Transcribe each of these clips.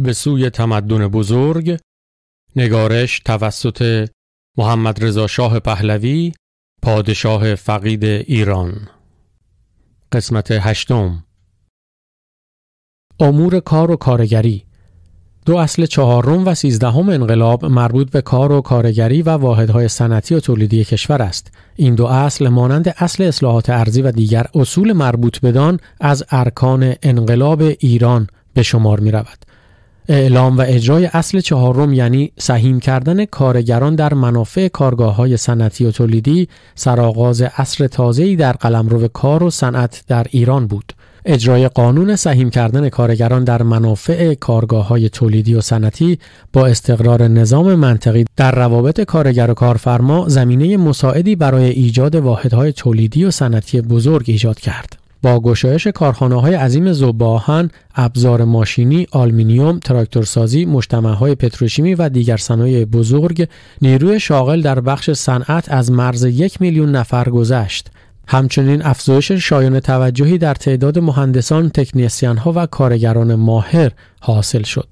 به سوی تمدن بزرگ نگارش توسط محمد رضا شاه پهلوی پادشاه فقید ایران قسمت هشتم امور کار و کارگری دو اصل چهارم و سیزدهم انقلاب مربوط به کار و کارگری و واحدهای صنعتی و تولیدی کشور است این دو اصل مانند اصل اصلاحات ارزی و دیگر اصول مربوط بدان از ارکان انقلاب ایران به شمار می رود اعلام و اجرای اصل چهارم یعنی سهیم کردن کارگران در منافع کارگاه های صنعتی و تولیدی سرآغاز اصر تازه‌ای در قلمرو کار و صنعت در ایران بود. اجرای قانون سهیم کردن کارگران در منافع کارگاه های تولیدی و صنعتی با استقرار نظام منطقی در روابط کارگر و کارفرما زمینه مساعدی برای ایجاد واحدهای تولیدی و صنعتی بزرگ ایجاد کرد. با گشایش کارخانه های عظیم زباهن، ابزار ماشینی، آلمینیوم، تراکتورسازی، مجتمع های پتروشیمی و دیگر صنایع بزرگ، نیروی شاغل در بخش صنعت از مرز یک میلیون نفر گذشت. همچنین افزایش شایان توجهی در تعداد مهندسان، تکنیسیان ها و کارگران ماهر حاصل شد.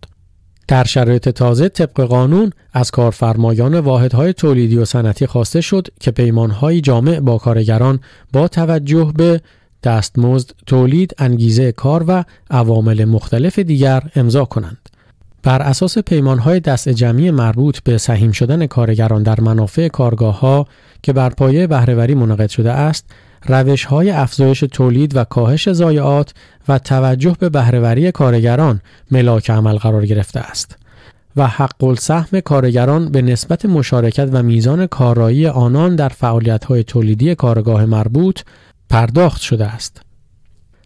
در شرایط تازه طبق قانون از کارفرمایان واحدهای تولیدی و صنعتی خواسته شد که پیمانهای جامع با کارگران با توجه به دستمزد، تولید، انگیزه کار و عوامل مختلف دیگر امضا کنند. بر اساس پیمانهای دست جمعی مربوط به سهیم شدن کارگران در منافع کارگاه ها که بر پایه بهرهوری منعقد شده است، روش های افزایش تولید و کاهش ضایعات و توجه به بهرهوری کارگران ملاک عمل قرار گرفته است و حق سهم کارگران به نسبت مشارکت و میزان کارایی آنان در فعالیت های تولیدی کارگاه مربوط پرداخت شده است.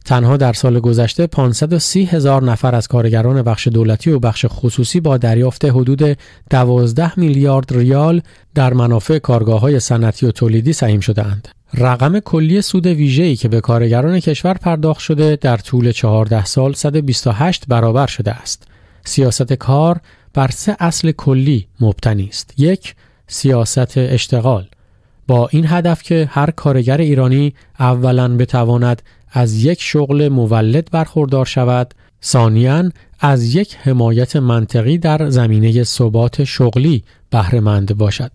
تنها در سال گذشته 530 هزار نفر از کارگران بخش دولتی و بخش خصوصی با دریافت حدود 12 میلیارد ریال در منافع کارگاه های صنعتی و تولیدی سهیم شدهاند. رقم کلی سود ویژه‌ای که به کارگران کشور پرداخت شده در طول 14 سال 128 برابر شده است. سیاست کار بر سه اصل کلی مبتنی است. یک، سیاست اشتغال با این هدف که هر کارگر ایرانی اولا بتواند از یک شغل مولد برخوردار شود ثانیا از یک حمایت منطقی در زمینه ثبات شغلی بهرهمند باشد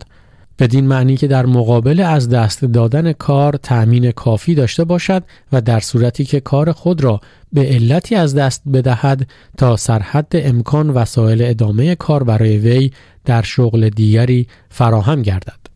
بدین معنی که در مقابل از دست دادن کار تأمین کافی داشته باشد و در صورتی که کار خود را به علتی از دست بدهد تا سرحد امکان وسایل ادامه کار برای وی در شغل دیگری فراهم گردد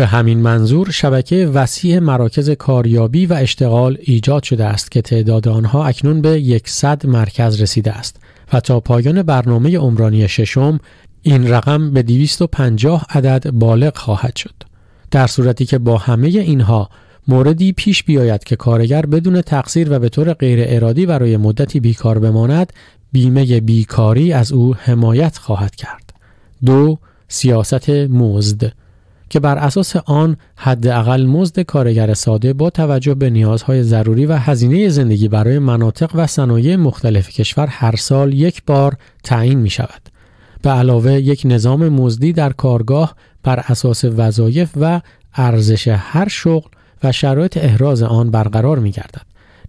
به همین منظور شبکه وسیع مراکز کاریابی و اشتغال ایجاد شده است که تعداد آنها اکنون به 100 مرکز رسیده است و تا پایان برنامه عمرانی ششم این رقم به 250 عدد بالغ خواهد شد در صورتی که با همه اینها موردی پیش بیاید که کارگر بدون تقصیر و به طور غیر ارادی برای مدتی بیکار بماند بیمه بیکاری از او حمایت خواهد کرد دو سیاست مزد که بر اساس آن حداقل مزد کارگر ساده با توجه به نیازهای ضروری و هزینه زندگی برای مناطق و صنایع مختلف کشور هر سال یک بار تعیین می شود. به علاوه یک نظام مزدی در کارگاه بر اساس وظایف و ارزش هر شغل و شرایط احراز آن برقرار می گردد.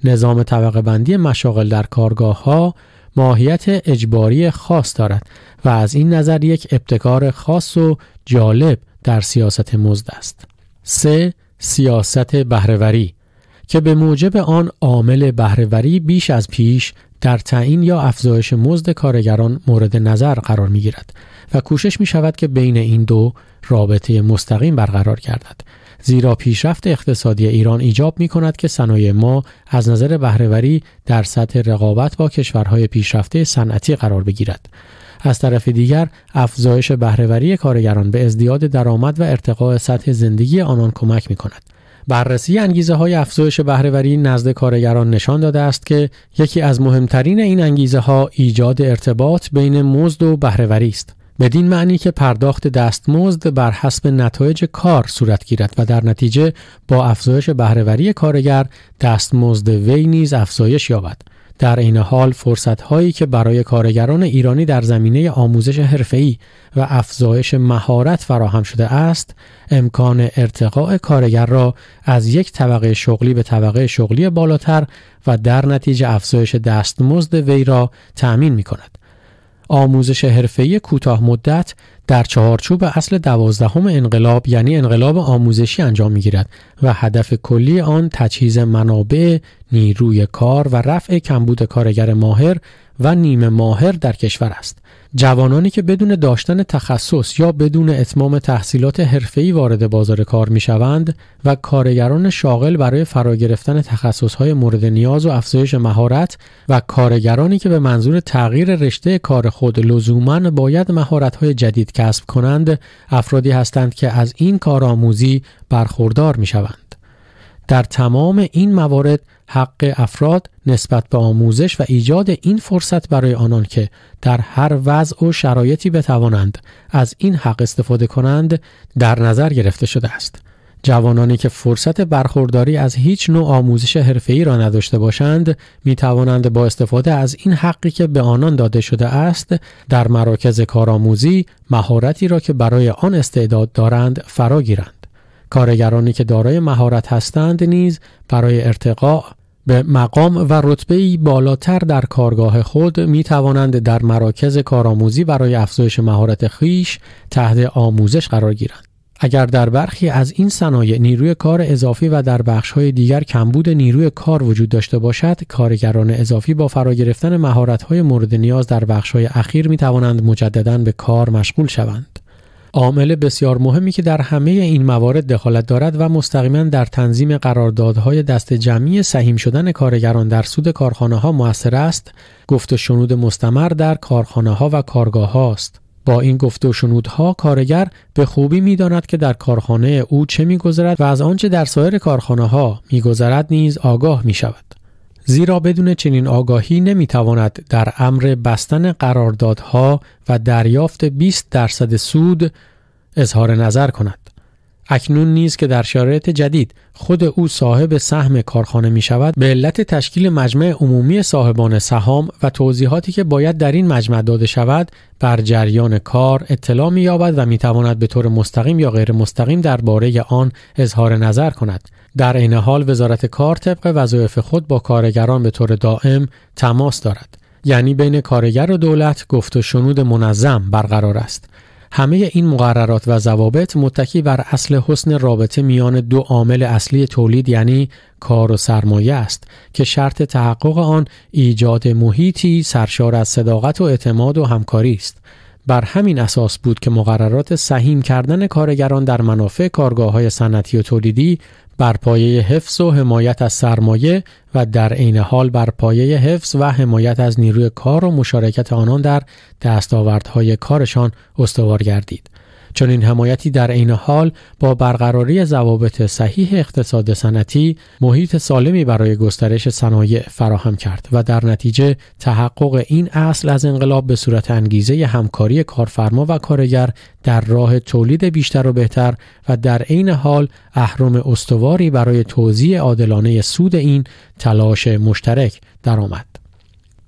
نظام طبقه بندی مشاغل در کارگاه ها ماهیت اجباری خاص دارد و از این نظر یک ابتکار خاص و جالب در سیاست مزد است. سه سیاست بهرهوری که به موجب آن عامل بهرهوری بیش از پیش در تعیین یا افزایش مزد کارگران مورد نظر قرار می گیرد و کوشش می شود که بین این دو رابطه مستقیم برقرار گردد زیرا پیشرفت اقتصادی ایران ایجاب می کند که صنایع ما از نظر بهرهوری در سطح رقابت با کشورهای پیشرفته صنعتی قرار بگیرد از طرف دیگر افزایش بهرهوری کارگران به ازدیاد درآمد و ارتقاء سطح زندگی آنان کمک می کند. بررسی انگیزه های افزایش بهرهوری نزد کارگران نشان داده است که یکی از مهمترین این انگیزه ها ایجاد ارتباط بین مزد و بهرهوری است. بدین معنی که پرداخت دستمزد بر حسب نتایج کار صورت گیرد و در نتیجه با افزایش بهرهوری کارگر دستمزد وی نیز افزایش یابد. در این حال فرصت هایی که برای کارگران ایرانی در زمینه آموزش حرفه‌ای و افزایش مهارت فراهم شده است، امکان ارتقاء کارگر را از یک طبقه شغلی به طبقه شغلی بالاتر و در نتیجه افزایش دستمزد وی را تأمین می کند. آموزش حرفه‌ای کوتاه مدت در چهارچوب اصل دوازدهم انقلاب یعنی انقلاب آموزشی انجام می گیرد و هدف کلی آن تجهیز منابع، نیروی کار و رفع کمبود کارگر ماهر و نیمه ماهر در کشور است. جوانانی که بدون داشتن تخصص یا بدون اتمام تحصیلات حرفه‌ای وارد بازار کار می‌شوند و کارگران شاغل برای فرا گرفتن تخصصهای مورد نیاز و افزایش مهارت و کارگرانی که به منظور تغییر رشته کار خود لزوما باید مهارت‌های جدید کسب کنند افرادی هستند که از این کارآموزی برخوردار می‌شوند در تمام این موارد حق افراد نسبت به آموزش و ایجاد این فرصت برای آنان که در هر وضع و شرایطی بتوانند از این حق استفاده کنند در نظر گرفته شده است. جوانانی که فرصت برخورداری از هیچ نوع آموزش حرفه‌ای را نداشته باشند می توانند با استفاده از این حقی که به آنان داده شده است در مراکز کارآموزی مهارتی را که برای آن استعداد دارند فراگیرند کارگرانی که دارای مهارت هستند نیز برای ارتقا به مقام و رتبه بالاتر در کارگاه خود می توانند در مراکز کارآموزی برای افزایش مهارت خیش تحت آموزش قرار گیرند. اگر در برخی از این صنایع نیروی کار اضافی و در های دیگر کمبود نیروی کار وجود داشته باشد، کارگران اضافی با فرا گرفتن های مورد نیاز در های اخیر می توانند مجددا به کار مشغول شوند. عامل بسیار مهمی که در همه این موارد دخالت دارد و مستقیما در تنظیم قراردادهای دست جمعی سهیم شدن کارگران در سود کارخانه ها موثر است گفت و شنود مستمر در کارخانه ها و کارگاه هاست با این گفت و ها کارگر به خوبی میداند که در کارخانه او چه میگذرد و از آنچه در سایر کارخانه ها میگذرد نیز آگاه می شود. زیرا بدون چنین آگاهی نمیتواند در امر بستن قراردادها و دریافت 20 درصد سود اظهار نظر کند. اکنون نیز که در شرایط جدید خود او صاحب سهم کارخانه می شود به علت تشکیل مجمع عمومی صاحبان سهام و توضیحاتی که باید در این مجمع داده شود بر جریان کار اطلاع می یابد و می تواند به طور مستقیم یا غیر مستقیم درباره آن اظهار نظر کند در عین حال وزارت کار طبق وظایف خود با کارگران به طور دائم تماس دارد یعنی بین کارگر و دولت گفت و شنود منظم برقرار است همه این مقررات و ضوابط متکی بر اصل حسن رابطه میان دو عامل اصلی تولید یعنی کار و سرمایه است که شرط تحقق آن ایجاد محیطی سرشار از صداقت و اعتماد و همکاری است بر همین اساس بود که مقررات سهیم کردن کارگران در منافع کارگاه های صنعتی و تولیدی بر پایه حفظ و حمایت از سرمایه و در عین حال بر پایه حفظ و حمایت از نیروی کار و مشارکت آنان در دستاوردهای کارشان استوار گردید چون این حمایتی در عین حال با برقراری ضوابط صحیح اقتصاد صنعتی محیط سالمی برای گسترش صنایع فراهم کرد و در نتیجه تحقق این اصل از انقلاب به صورت انگیزه همکاری کارفرما و کارگر در راه تولید بیشتر و بهتر و در عین حال اهرم استواری برای توزیع عادلانه سود این تلاش مشترک درآمد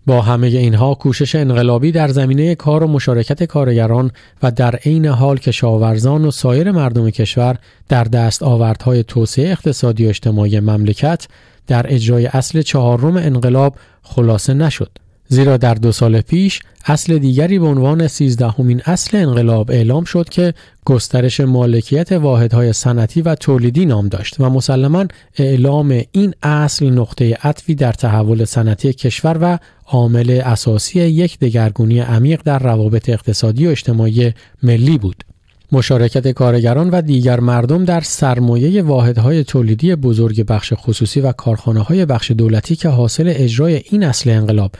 با همه اینها کوشش انقلابی در زمینه کار و مشارکت کارگران و در عین حال کشاورزان و سایر مردم کشور در دست آوردهای توسعه اقتصادی و اجتماعی مملکت در اجرای اصل چهارم انقلاب خلاصه نشد زیرا در دو سال پیش اصل دیگری به عنوان سیزدهمین اصل انقلاب اعلام شد که گسترش مالکیت واحدهای صنعتی و تولیدی نام داشت و مسلما اعلام این اصل نقطه عطفی در تحول صنعتی کشور و عامل اساسی یک دگرگونی عمیق در روابط اقتصادی و اجتماعی ملی بود. مشارکت کارگران و دیگر مردم در سرمایه واحدهای تولیدی بزرگ بخش خصوصی و کارخانه های بخش دولتی که حاصل اجرای این اصل انقلاب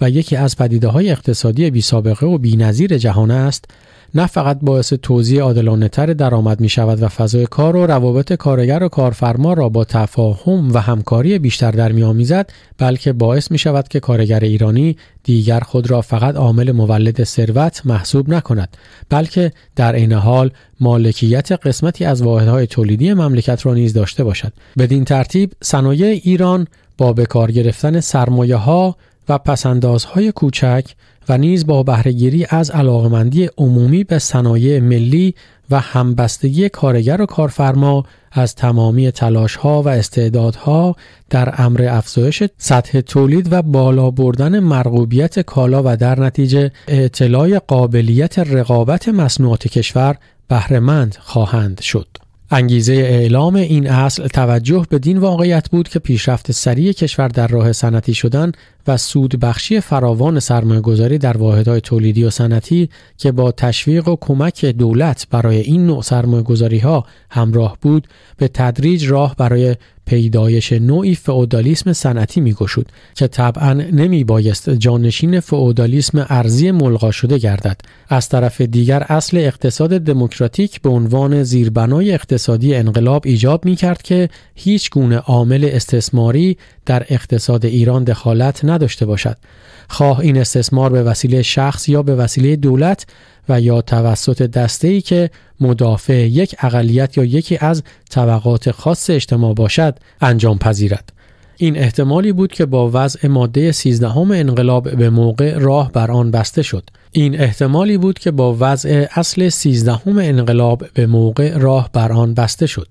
و یکی از پدیده های اقتصادی بی سابقه و بی نظیر جهان است نه فقط باعث توزیع عادلانهتر درآمد می شود و فضای کار و روابط کارگر و کارفرما را با تفاهم و همکاری بیشتر در می آمیزد بلکه باعث می شود که کارگر ایرانی دیگر خود را فقط عامل مولد ثروت محسوب نکند بلکه در عین حال مالکیت قسمتی از واحدهای تولیدی مملکت را نیز داشته باشد بدین ترتیب صنایع ایران با به کار گرفتن سرمایه ها و پسندازهای کوچک و نیز با بهرهگیری از علاقمندی عمومی به صنایع ملی و همبستگی کارگر و کارفرما از تمامی ها و استعدادها در امر افزایش سطح تولید و بالا بردن مرغوبیت کالا و در نتیجه اطلاع قابلیت رقابت مصنوعات کشور بهرهمند خواهند شد. انگیزه اعلام این اصل توجه به دین واقعیت بود که پیشرفت سریع کشور در راه صنعتی شدن و سود بخشی فراوان سرمایهگذاری در واحدهای تولیدی و صنعتی که با تشویق و کمک دولت برای این نوع سرمایهگذاری ها همراه بود به تدریج راه برای پیدایش نوعی فئودالیسم صنعتی میگشود که طبعا نمی بایست جانشین فئودالیسم ارزی ملغا شده گردد از طرف دیگر اصل اقتصاد دموکراتیک به عنوان زیربنای اقتصادی انقلاب ایجاب می کرد که هیچ گونه عامل استثماری در اقتصاد ایران دخالت نداشته باشد خواه این استثمار به وسیله شخص یا به وسیله دولت و یا توسط دسته ای که مدافع یک اقلیت یا یکی از طبقات خاص اجتماع باشد انجام پذیرد این احتمالی بود که با وضع ماده 13 انقلاب به موقع راه بر آن بسته شد این احتمالی بود که با وضع اصل 13 انقلاب به موقع راه بر آن بسته شد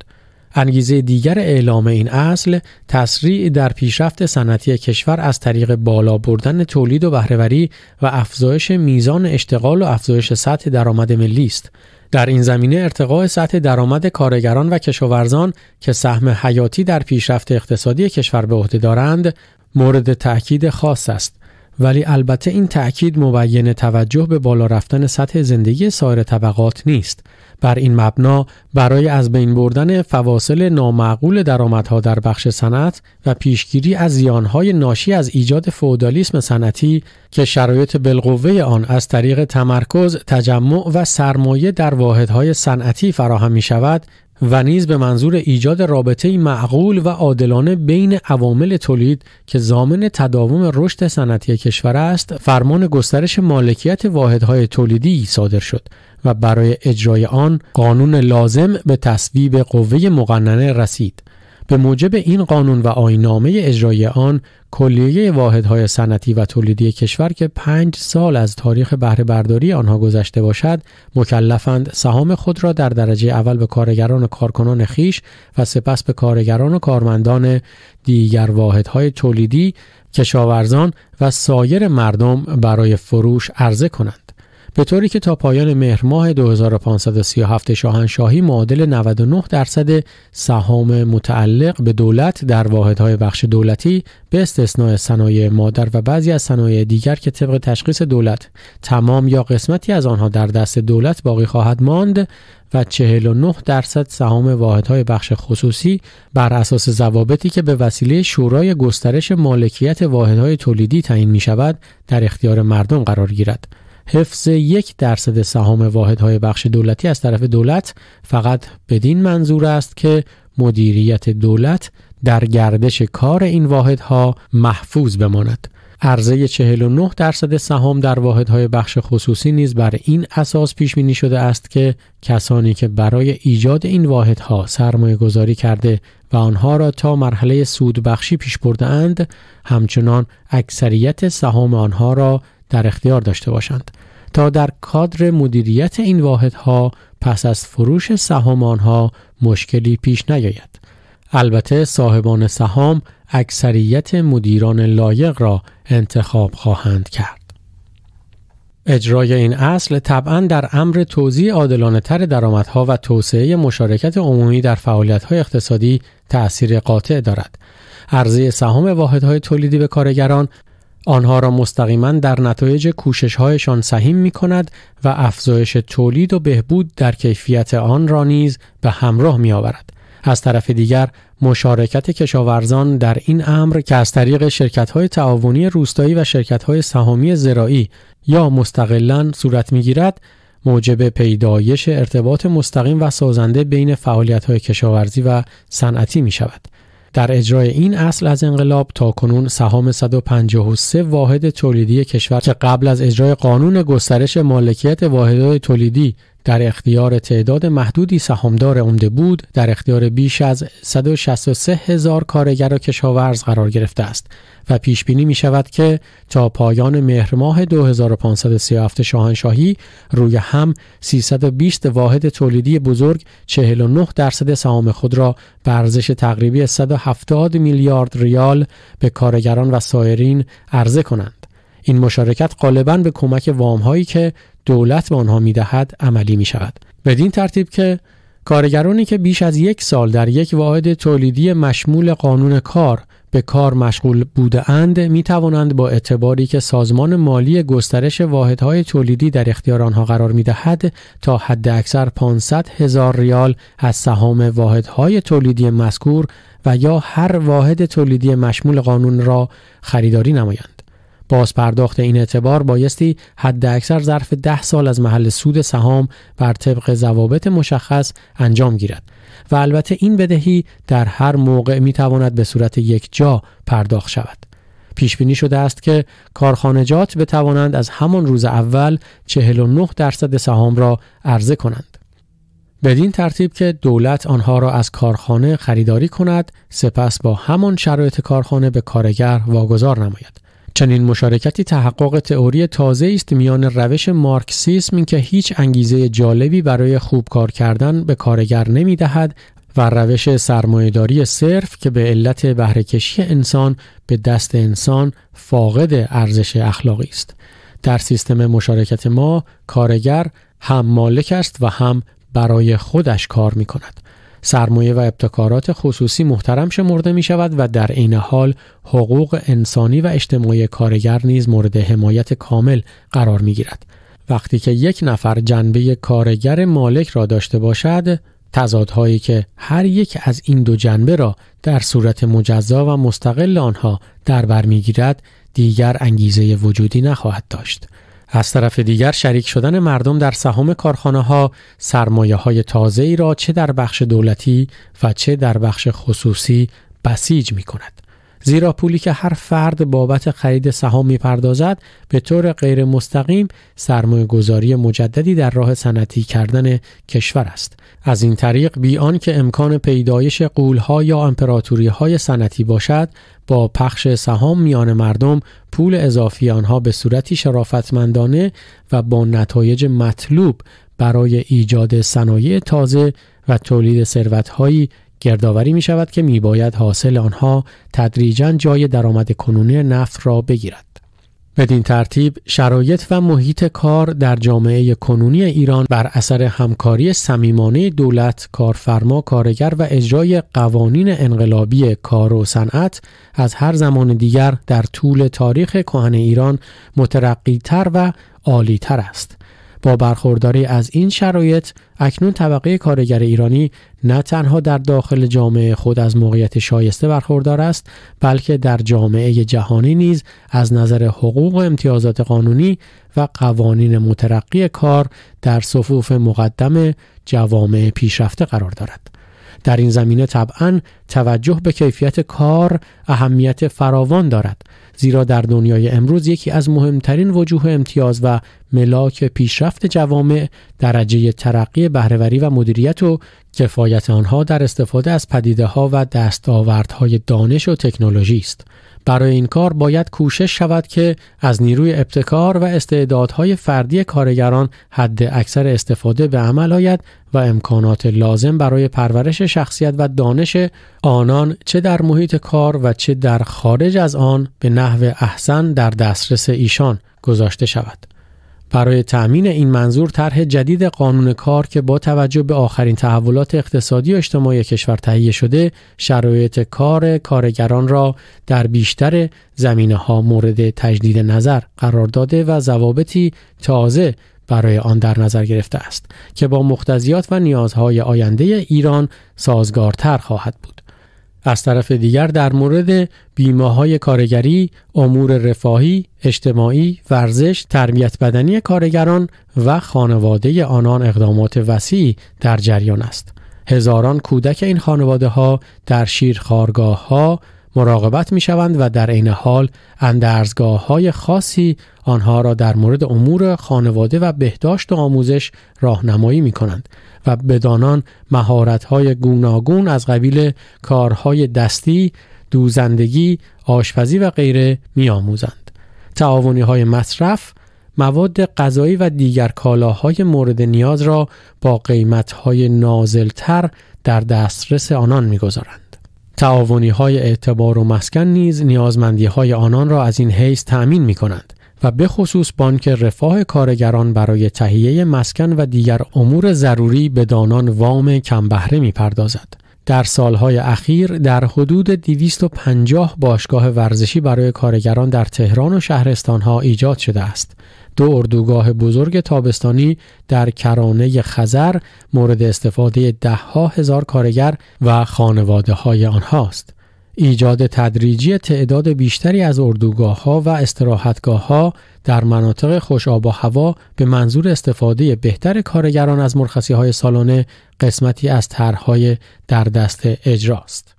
انگیزه دیگر اعلام این اصل تسریع در پیشرفت صنعتی کشور از طریق بالا بردن تولید و بهرهوری و افزایش میزان اشتغال و افزایش سطح درآمد ملی است در این زمینه ارتقاء سطح درآمد کارگران و کشاورزان که سهم حیاتی در پیشرفت اقتصادی کشور به عهده دارند مورد تاکید خاص است ولی البته این تاکید مبین توجه به بالا رفتن سطح زندگی سایر طبقات نیست بر این مبنا برای از بین بردن فواصل نامعقول درآمدها در بخش صنعت و پیشگیری از زیانهای ناشی از ایجاد فودالیسم صنعتی که شرایط بالقوه آن از طریق تمرکز، تجمع و سرمایه در واحدهای صنعتی فراهم می شود و نیز به منظور ایجاد رابطه معقول و عادلانه بین عوامل تولید که زامن تداوم رشد صنعتی کشور است فرمان گسترش مالکیت واحدهای تولیدی صادر شد و برای اجرای آن قانون لازم به تصویب قوه مقننه رسید به موجب این قانون و آینامه اجرای آن کلیه واحدهای صنعتی و تولیدی کشور که پنج سال از تاریخ بهره برداری آنها گذشته باشد مکلفند سهام خود را در درجه اول به کارگران و کارکنان خیش و سپس به کارگران و کارمندان دیگر واحدهای تولیدی کشاورزان و سایر مردم برای فروش عرضه کنند به طوری که تا پایان مهر ماه 2537 شاهنشاهی معادل 99 درصد سهام متعلق به دولت در واحدهای بخش دولتی به استثناء صنایع مادر و بعضی از صنایع دیگر که طبق تشخیص دولت تمام یا قسمتی از آنها در دست دولت باقی خواهد ماند و 49 درصد سهام واحدهای بخش خصوصی بر اساس ضوابطی که به وسیله شورای گسترش مالکیت واحدهای تولیدی تعیین می شود در اختیار مردم قرار گیرد حفظ یک درصد سهام واحدهای بخش دولتی از طرف دولت فقط بدین منظور است که مدیریت دولت در گردش کار این واحدها محفوظ بماند. عرضه 49 درصد سهام در واحدهای بخش خصوصی نیز بر این اساس پیش بینی شده است که کسانی که برای ایجاد این واحدها سرمایه گذاری کرده و آنها را تا مرحله سودبخشی پیش برده اند همچنان اکثریت سهام آنها را در اختیار داشته باشند تا در کادر مدیریت این واحدها پس از فروش سهام آنها مشکلی پیش نیاید البته صاحبان سهام اکثریت مدیران لایق را انتخاب خواهند کرد اجرای این اصل طبعا در امر توزیع عادلانه تر درآمدها و توسعه مشارکت عمومی در های اقتصادی تأثیر قاطع دارد. عرضه سهام واحدهای تولیدی به کارگران آنها را مستقیما در نتایج کوششهایشان سهیم می کند و افزایش تولید و بهبود در کیفیت آن را نیز به همراه می آورد. از طرف دیگر مشارکت کشاورزان در این امر که از طریق شرکت‌های تعاونی روستایی و شرکت‌های سهامی زراعی یا مستقلا صورت می‌گیرد موجب پیدایش ارتباط مستقیم و سازنده بین فعالیت‌های کشاورزی و صنعتی می شود. در اجرای این اصل از انقلاب تا کنون سهام 153 واحد تولیدی کشور که قبل از اجرای قانون گسترش مالکیت واحدهای تولیدی در اختیار تعداد محدودی سهامدار عمده بود در اختیار بیش از 163 هزار کارگر و کشاورز قرار گرفته است و پیش بینی می شود که تا پایان مهر ماه 2537 شاهنشاهی روی هم 320 واحد تولیدی بزرگ 49 درصد سهام خود را به ارزش تقریبی 170 میلیارد ریال به کارگران و سایرین عرضه کنند. این مشارکت غالبا به کمک وام هایی که دولت به آنها میدهد عملی می شود بدین ترتیب که کارگرانی که بیش از یک سال در یک واحد تولیدی مشمول قانون کار به کار مشغول بوده اند می توانند با اعتباری که سازمان مالی گسترش واحدهای تولیدی در اختیار آنها قرار می دهد تا حد اکثر 500 هزار ریال از سهام واحدهای تولیدی مذکور و یا هر واحد تولیدی مشمول قانون را خریداری نمایند. باز پرداخت این اعتبار بایستی اکثر ظرف ده سال از محل سود سهام بر طبق ضوابط مشخص انجام گیرد و البته این بدهی در هر موقع می تواند به صورت یک جا پرداخت شود. پیش بینی شده است که کارخانجات بتوانند از همان روز اول 49 درصد سهام را عرضه کنند. بدین ترتیب که دولت آنها را از کارخانه خریداری کند سپس با همان شرایط کارخانه به کارگر واگذار نماید چنین مشارکتی تحقق تئوری تازه است میان روش مارکسیسم که هیچ انگیزه جالبی برای خوب کار کردن به کارگر نمی دهد و روش سرمایهداری صرف که به علت بهرهکشی انسان به دست انسان فاقد ارزش اخلاقی است. در سیستم مشارکت ما کارگر هم مالک است و هم برای خودش کار می کند. سرمایه و ابتکارات خصوصی محترم شمرده می شود و در عین حال حقوق انسانی و اجتماعی کارگر نیز مورد حمایت کامل قرار می گیرد. وقتی که یک نفر جنبه کارگر مالک را داشته باشد تضادهایی که هر یک از این دو جنبه را در صورت مجزا و مستقل آنها در بر گیرد، دیگر انگیزه وجودی نخواهد داشت از طرف دیگر شریک شدن مردم در سهام کارخانه ها سرمایه های تازه ای را چه در بخش دولتی و چه در بخش خصوصی بسیج می کند. زیرا پولی که هر فرد بابت خرید سهام میپردازد به طور غیر مستقیم سرمایه گذاری مجددی در راه صنعتی کردن کشور است از این طریق بیان که امکان پیدایش قولها یا امپراتوری های صنعتی باشد با پخش سهام میان مردم پول اضافی آنها به صورتی شرافتمندانه و با نتایج مطلوب برای ایجاد صنایع تازه و تولید ثروتهایی گردآوری می شود که می باید حاصل آنها تدریجا جای درآمد کنونی نفت را بگیرد. بدین ترتیب شرایط و محیط کار در جامعه کنونی ایران بر اثر همکاری صمیمانه دولت، کارفرما، کارگر و اجرای قوانین انقلابی کار و صنعت از هر زمان دیگر در طول تاریخ کهن ایران تر و تر است. با برخورداری از این شرایط اکنون طبقه کارگر ایرانی نه تنها در داخل جامعه خود از موقعیت شایسته برخوردار است بلکه در جامعه جهانی نیز از نظر حقوق و امتیازات قانونی و قوانین مترقی کار در صفوف مقدم جوامع پیشرفته قرار دارد در این زمینه طبعا توجه به کیفیت کار اهمیت فراوان دارد زیرا در دنیای امروز یکی از مهمترین وجوه امتیاز و ملاک پیشرفت جوامع درجه ترقی بهرهوری و مدیریت و کفایت آنها در استفاده از پدیده ها و دستاوردهای دانش و تکنولوژی است برای این کار باید کوشش شود که از نیروی ابتکار و استعدادهای فردی کارگران حد اکثر استفاده به عمل آید و امکانات لازم برای پرورش شخصیت و دانش آنان چه در محیط کار و چه در خارج از آن به نحو احسن در دسترس ایشان گذاشته شود. برای تأمین این منظور طرح جدید قانون کار که با توجه به آخرین تحولات اقتصادی و اجتماعی کشور تهیه شده شرایط کار کارگران را در بیشتر زمینه ها مورد تجدید نظر قرار داده و ضوابطی تازه برای آن در نظر گرفته است که با مختزیات و نیازهای آینده ایران سازگارتر خواهد بود. از طرف دیگر در مورد بیمه کارگری، امور رفاهی، اجتماعی، ورزش، تربیت بدنی کارگران و خانواده آنان اقدامات وسیع در جریان است. هزاران کودک این خانواده ها در شیرخارگاه ها مراقبت می شوند و در عین حال اندرزگاه های خاصی آنها را در مورد امور خانواده و بهداشت و آموزش راهنمایی می کنند و بدانان های گوناگون از قبیل کارهای دستی، دوزندگی، آشپزی و غیره میآموزند. تعاونی های مصرف، مواد غذایی و دیگر کالاهای مورد نیاز را با نازل تر در دسترس آنان میگذارند. تعاونی های اعتبار و مسکن نیز نیازمندی های آنان را از این حیث تأمین می کنند. و به خصوص بانک رفاه کارگران برای تهیه مسکن و دیگر امور ضروری به دانان وام کمبهره می پردازد. در سالهای اخیر در حدود 250 باشگاه ورزشی برای کارگران در تهران و شهرستانها ایجاد شده است. دو اردوگاه بزرگ تابستانی در کرانه خزر مورد استفاده ده ها هزار کارگر و خانواده های آنهاست. ایجاد تدریجی تعداد بیشتری از اردوگاه ها و استراحتگاه ها در مناطق خوش آب و هوا به منظور استفاده بهتر کارگران از مرخصی های سالانه قسمتی از طرحهای در دست اجراست.